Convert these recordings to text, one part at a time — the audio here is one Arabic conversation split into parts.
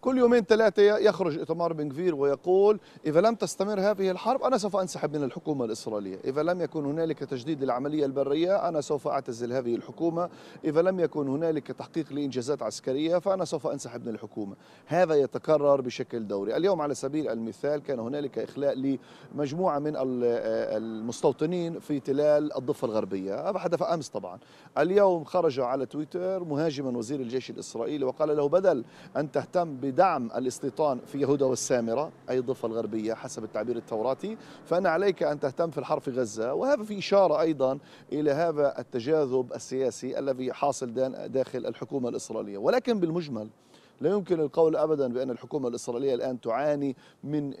كل يومين ثلاثة يخرج إتمار بن غفير ويقول إذا لم تستمر هذه الحرب أنا سوف أنسحب من الحكومة الإسرائيلية إذا لم يكن هنالك تجديد للعملية البرية أنا سوف أعتزل هذه الحكومة إذا لم يكن هنالك تحقيق لإنجازات عسكرية فأنا سوف أنسحب من الحكومة هذا يتكرر بشكل دوري اليوم على سبيل المثال كان هنالك إخلاء لمجموعة من المستوطنين في تلال الضفة الغربية هذا حدث أمس طبعا اليوم خرج على تويتر مهاجما وزير الجيش الإسرائيلي وقال له بدل أن تهتم بدعم الاستيطان في يهودا والسامرة أي الضفة الغربية حسب التعبير التوراتي فأن عليك أن تهتم في الحرب في غزة وهذا في إشارة أيضا إلى هذا التجاذب السياسي الذي حاصل داخل الحكومة الإسرائيلية ولكن بالمجمل لا يمكن القول ابدا بان الحكومه الاسرائيليه الان تعاني من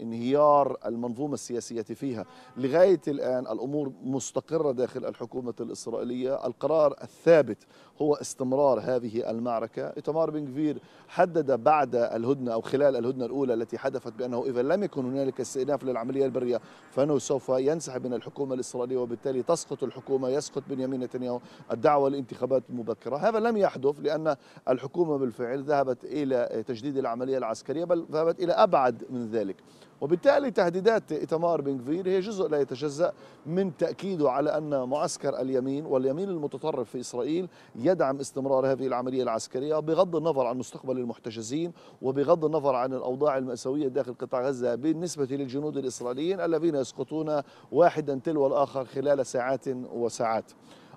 انهيار المنظومه السياسيه فيها، لغايه الان الامور مستقره داخل الحكومه الاسرائيليه، القرار الثابت هو استمرار هذه المعركة إتمار بن كفير حدد بعد الهدنة أو خلال الهدنة الأولى التي حدثت بأنه إذا لم يكن هنالك استئناف للعملية البرية فإنه سوف ينسحب من الحكومة الإسرائيلية وبالتالي تسقط الحكومة يسقط بنيامين نتنياهو الدعوة لانتخابات مبكرة هذا لم يحدث لأن الحكومة بالفعل ذهبت إلى تجديد العملية العسكرية بل ذهبت إلى أبعد من ذلك وبالتالي تهديدات إتمار بن كفير هي جزء لا يتجزأ من تأكيده على أن معسكر اليمين واليمين المتطرف في إسرائيل يدعم استمرار هذه العملية العسكرية بغض النظر عن مستقبل المحتجزين وبغض النظر عن الأوضاع المأساوية داخل قطاع غزة بالنسبة للجنود الإسرائيليين الذين يسقطون واحدا تلو الآخر خلال ساعات وساعات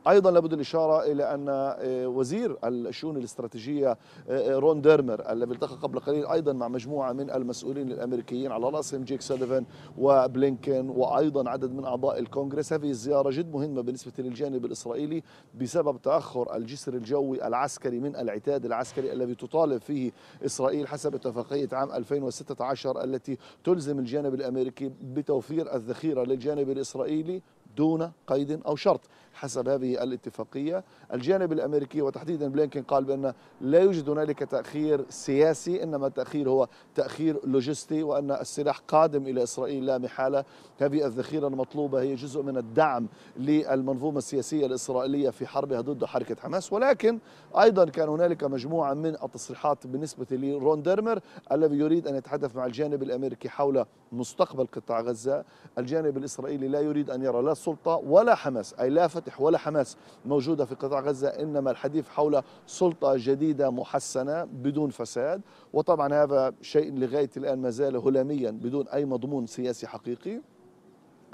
ايضا لابد الاشاره الى ان آه، وزير الشؤون الاستراتيجيه آه، آه، رون ديرمر الذي التقى قبل قليل ايضا مع مجموعه من المسؤولين الامريكيين على راسهم جيك سوليفان وبلينكن وايضا عدد من اعضاء الكونغرس هذه الزياره جد مهمه بالنسبه للجانب الاسرائيلي بسبب تاخر الجسر الجوي العسكري من العتاد العسكري الذي تطالب فيه اسرائيل حسب اتفاقيه عام 2016 التي تلزم الجانب الامريكي بتوفير الذخيره للجانب الاسرائيلي دون قيد أو شرط حسب هذه الاتفاقية الجانب الأمريكي وتحديدا بلينكين قال بأن لا يوجد هنالك تأخير سياسي إنما التأخير هو تأخير لوجستي وأن السلاح قادم إلى إسرائيل لا محالة هذه الذخيرة المطلوبة هي جزء من الدعم للمنظومة السياسية الإسرائيلية في حربها ضد حركة حماس ولكن أيضا كان هنالك مجموعة من التصريحات بالنسبة لرون ديرمر الذي يريد أن يتحدث مع الجانب الأمريكي حول مستقبل قطاع غزة الجانب الإسرائيلي لا يريد أن يرى لا السلطة ولا حماس أي لا فتح ولا حماس موجودة في قطاع غزة إنما الحديث حول سلطة جديدة محسنة بدون فساد وطبعا هذا شيء لغاية الآن ما زال هلاميا بدون أي مضمون سياسي حقيقي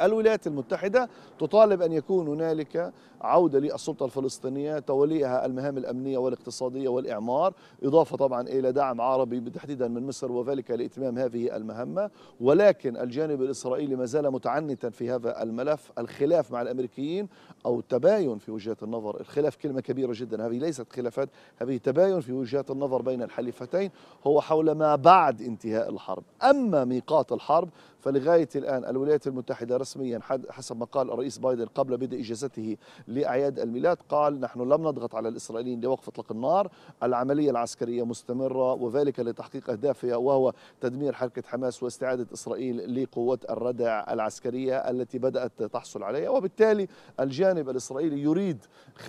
الولايات المتحدة تطالب أن يكون هنالك عودة للسلطة الفلسطينية توليها المهام الأمنية والاقتصادية والإعمار إضافة طبعا إلى دعم عربي تحديدا من مصر وذلك لإتمام هذه المهمة ولكن الجانب الإسرائيلي ما زال متعنتا في هذا الملف الخلاف مع الأمريكيين أو التباين في وجهات النظر الخلاف كلمة كبيرة جدا هذه ليست خلافات هذه تباين في وجهات النظر بين الحليفتين هو حول ما بعد انتهاء الحرب أما ميقات الحرب فلغاية الآن الولايات المتحدة رسميا حسب ما قال الرئيس بايدن قبل بدء إجازته لأعياد الميلاد قال نحن لم نضغط على الإسرائيليين لوقف إطلاق النار العملية العسكرية مستمرة وذلك لتحقيق أهدافها وهو تدمير حركة حماس واستعادة إسرائيل لقوات الردع العسكرية التي بدأت تحصل عليها وبالتالي الجانب الإسرائيلي يريد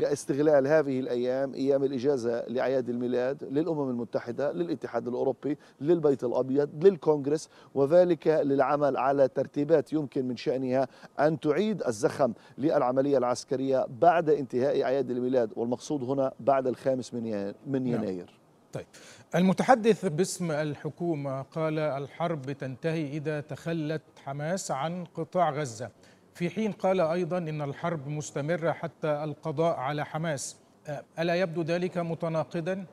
استغلال هذه الأيام أيام الإجازة لأعياد الميلاد للأمم المتحدة للاتحاد الأوروبي للبيت الأبيض للكونغرس وذلك للعمل العمل على ترتيبات يمكن من شأنها أن تعيد الزخم للعملية العسكرية بعد انتهاء أعياد الميلاد والمقصود هنا بعد الخامس من نعم. يناير نعم. طيب المتحدث باسم الحكومة قال الحرب تنتهي إذا تخلت حماس عن قطاع غزة في حين قال أيضا إن الحرب مستمرة حتى القضاء على حماس ألا يبدو ذلك متناقضا؟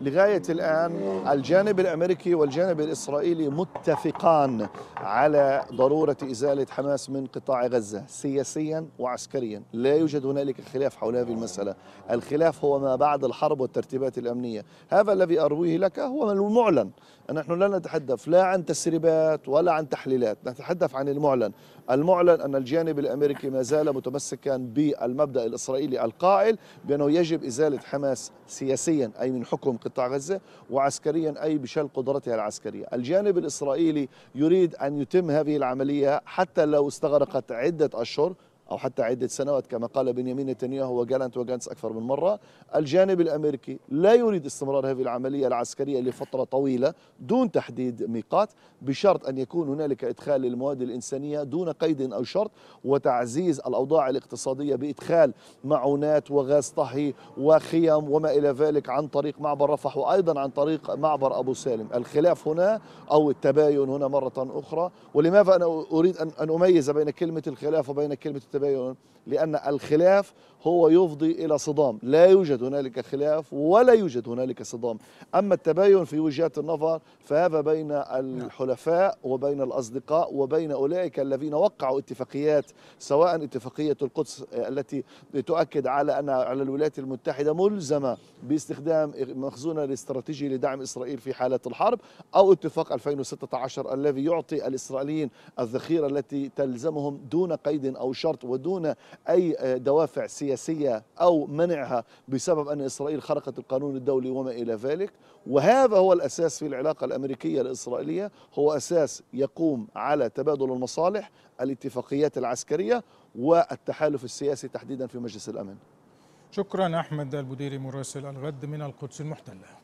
لغاية الآن الجانب الأمريكي والجانب الإسرائيلي متفقان على ضرورة إزالة حماس من قطاع غزة سياسيا وعسكريا لا يوجد هنالك خلاف حول هذه المسألة الخلاف هو ما بعد الحرب والترتيبات الأمنية هذا الذي أرويه لك هو المعلن نحن لا نتحدث لا عن تسريبات ولا عن تحليلات نتحدث عن المعلن المعلن أن الجانب الأمريكي ما زال متمسكا بالمبدأ الإسرائيلي القائل بأنه يجب إزالة حماس سياسيا أي من حكم قطاع قطاع غزة وعسكريا أي بشل قدرتها العسكرية الجانب الإسرائيلي يريد أن يتم هذه العملية حتى لو استغرقت عدة أشهر أو حتى عدة سنوات كما قال بنيامين نتنياهو وجالنت وجانس أكثر من مرة الجانب الأمريكي لا يريد استمرار هذه العملية العسكرية لفترة طويلة دون تحديد ميقات بشرط أن يكون هنالك إدخال للمواد الإنسانية دون قيد أو شرط وتعزيز الأوضاع الاقتصادية بإدخال معونات وغاز طهي وخيم وما إلى ذلك عن طريق معبر رفح وأيضا عن طريق معبر أبو سالم الخلاف هنا أو التباين هنا مرة أخرى ولماذا أنا أريد أن أميز بين كلمة الخلاف وبين كلمة التباين التباين لأن الخلاف هو يفضي إلى صدام لا يوجد هنالك خلاف ولا يوجد هنالك صدام أما التباين في وجهات النظر فهذا بين الحلفاء وبين الأصدقاء وبين أولئك الذين وقعوا اتفاقيات سواء اتفاقية القدس التي تؤكد على أن على الولايات المتحدة ملزمة باستخدام مخزون الاستراتيجي لدعم إسرائيل في حالة الحرب أو اتفاق 2016 الذي يعطي الإسرائيليين الذخيرة التي تلزمهم دون قيد أو شرط ودون أي آه، دوافع سياسية أو منعها بسبب أن إسرائيل خرقت القانون الدولي وما إلى ذلك وهذا هو الأساس في العلاقة الأمريكية الإسرائيلية هو أساس يقوم على تبادل المصالح الاتفاقيات العسكرية والتحالف السياسي تحديدا في مجلس الأمن شكرا أحمد البديري مراسل الغد من القدس المحتله